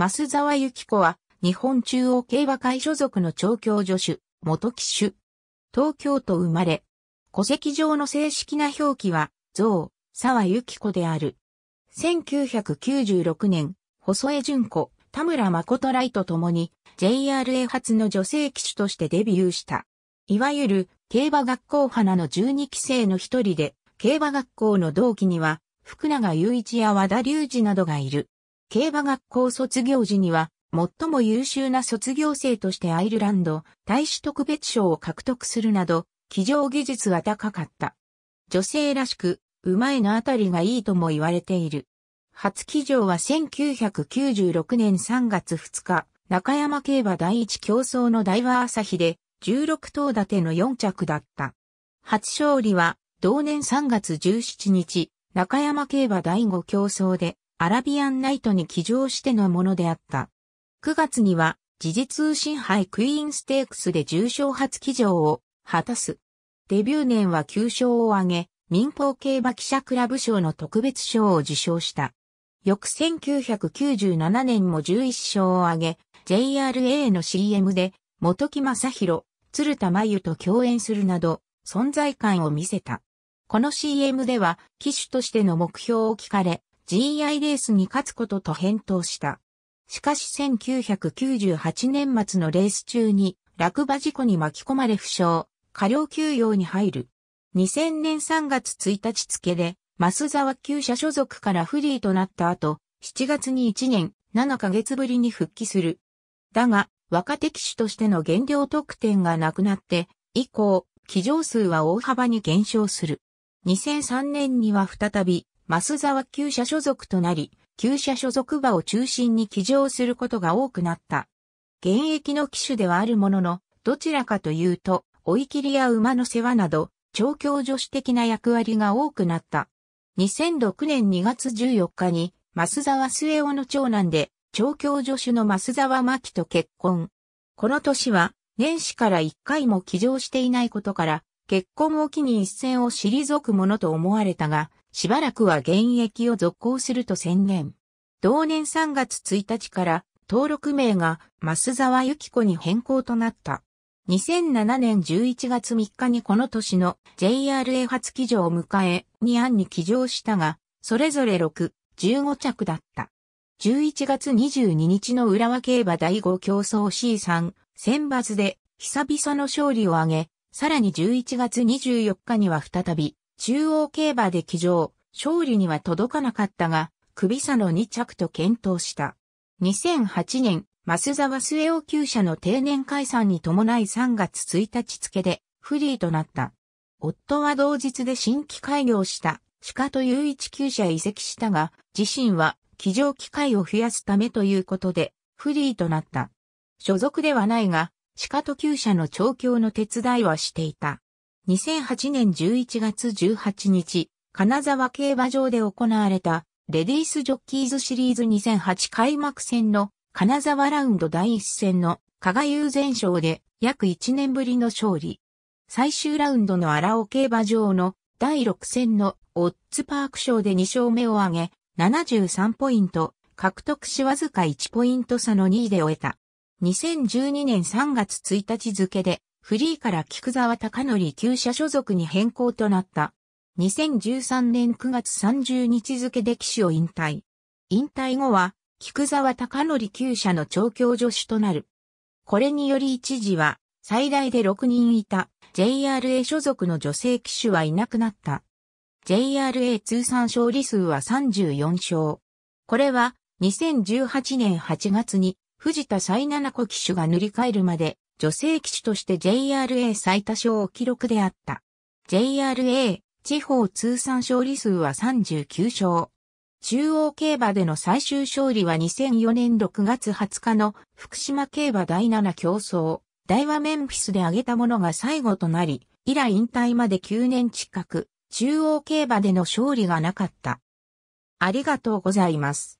増沢由紀子は、日本中央競馬会所属の調教助手、元騎手。東京都生まれ。戸籍上の正式な表記は、像、沢由紀子である。1996年、細江淳子、田村誠来と共に、JRA 初の女性騎手としてデビューした。いわゆる、競馬学校花の12期生の一人で、競馬学校の同期には、福永雄一や和田隆二などがいる。競馬学校卒業時には、最も優秀な卒業生としてアイルランド大使特別賞を獲得するなど、騎乗技術は高かった。女性らしく、馬へのあたりがいいとも言われている。初騎乗は1996年3月2日、中山競馬第一競争の台和朝日で、16頭立ての4着だった。初勝利は、同年3月17日、中山競馬第5競争で、アラビアンナイトに騎乗してのものであった。9月には、時事通信杯クイーンステークスで重賞初騎乗を果たす。デビュー年は9勝を挙げ、民放競馬記者クラブ賞の特別賞を受賞した。翌1997年も11勝を挙げ、JRA の CM で、元木正宏、鶴田真由と共演するなど、存在感を見せた。この CM では、騎手としての目標を聞かれ、GI レースに勝つことと返答した。しかし1998年末のレース中に落馬事故に巻き込まれ負傷、過料休養に入る。2000年3月1日付で、増沢旧社所属からフリーとなった後、7月に1年7ヶ月ぶりに復帰する。だが、若手騎手としての減量特典がなくなって、以降、騎乗数は大幅に減少する。2003年には再び、増沢旧社所属となり、旧社所属馬を中心に騎乗することが多くなった。現役の騎手ではあるものの、どちらかというと、追い切りや馬の世話など、調教助手的な役割が多くなった。2006年2月14日に、増沢末尾の長男で、調教助手の増沢真紀と結婚。この年は、年始から一回も騎乗していないことから、結婚を機に一線を退くものと思われたが、しばらくは現役を続行すると宣言。同年3月1日から登録名が増沢由紀子に変更となった。2007年11月3日にこの年の JRA 初騎乗を迎え、2案に騎乗したが、それぞれ6、15着だった。11月22日の浦和競馬第5競争 C3 選抜で久々の勝利を挙げ、さらに11月24日には再び中央競馬で騎乗、勝利には届かなかったが、首差の2着と検討した。2008年、増沢末尾厩舎の定年解散に伴い3月1日付でフリーとなった。夫は同日で新規開業した鹿とい一厩舎移籍したが、自身は騎乗機会を増やすためということでフリーとなった。所属ではないが、鹿と厩舎の調教の手伝いはしていた。2008年11月18日、金沢競馬場で行われた、レディースジョッキーズシリーズ2008開幕戦の、金沢ラウンド第1戦の、加賀優前勝で、約1年ぶりの勝利。最終ラウンドの荒尾競馬場の、第6戦の、オッツパーク賞で2勝目を挙げ、73ポイント、獲得しわずか1ポイント差の2位で終えた。2012年3月1日付で、フリーから菊沢隆則旧社所属に変更となった。2013年9月30日付で騎手を引退。引退後は、菊沢隆則旧社の調教助手となる。これにより一時は、最大で6人いた JRA 所属の女性騎手はいなくなった。JRA 通算勝利数は34勝。これは2018年8月に藤田最七子騎手が塗り替えるまで女性騎手として JRA 最多勝を記録であった。JRA 地方通算勝利数は39勝。中央競馬での最終勝利は2004年6月20日の福島競馬第7競争、大和メンフィスで挙げたものが最後となり、以来引退まで9年近く、中央競馬での勝利がなかった。ありがとうございます。